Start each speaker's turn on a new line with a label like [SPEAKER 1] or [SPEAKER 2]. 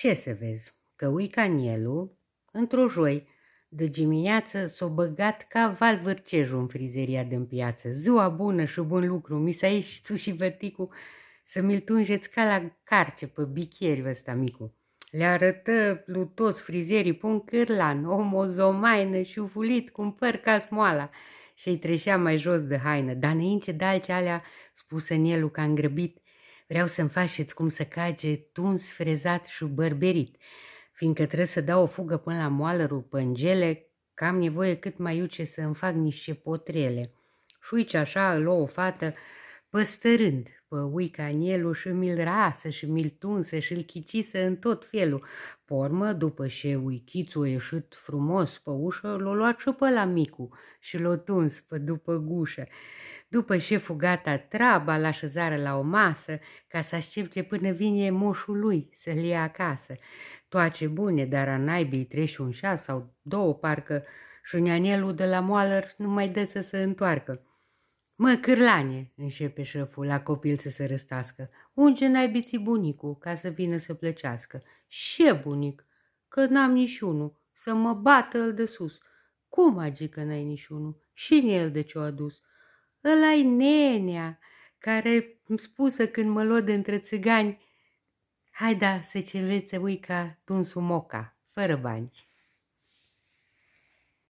[SPEAKER 1] Ce să vezi, că uicanielul, într-o joi, de dimineață s-o băgat ca val vârcejul în frizeria din piață. Ziua bună și bun lucru, mi s-a ieșit tu și văticu să mi-l tungeți ca la carce pe bicheriul ăsta micu. Le arătă lui toți frizerii pun cârlan, om o zomaină și ufulit cu un păr ca smoala și îi treșea mai jos de haină, dar înainte de alce alea, spuse Nielu că a îngrăbit, Vreau să-mi faceți cum să cage tuns, frezat și bărberit, fiindcă trebuie să dau o fugă până la moalărul pângele, că am nevoie cât mai iuce să-mi fac niște potrele. Și uite așa, lua o fată, păstărând păuica în și mi-l rasă și mi-l tunsă și îl chicisă în tot felul. Pormă, după ce uichițul ieșit frumos pe ușă, l-o luat și pe la micu și l-o tuns pe după gușă. După ce fugata traba la șezară la o masă, ca să aștepte până vine moșul lui să-l ia acasă. Toace bune, dar a naibii treci un șas sau două, parcă și de la moalăr nu mai dă să se întoarcă. Mă, cârlane, începe șeful la copil să se răstească. Unge naibiții bunicul ca să vină să plăcească. Și bunic, că n-am niciunul, să mă bată el de sus. Cum că n-ai niciunul? Și el de ce-o adus? Îl ai nenea, care îmi spusă când mă luă între țigani, Hai da, să ce învețe uica tunsu moca, fără bani.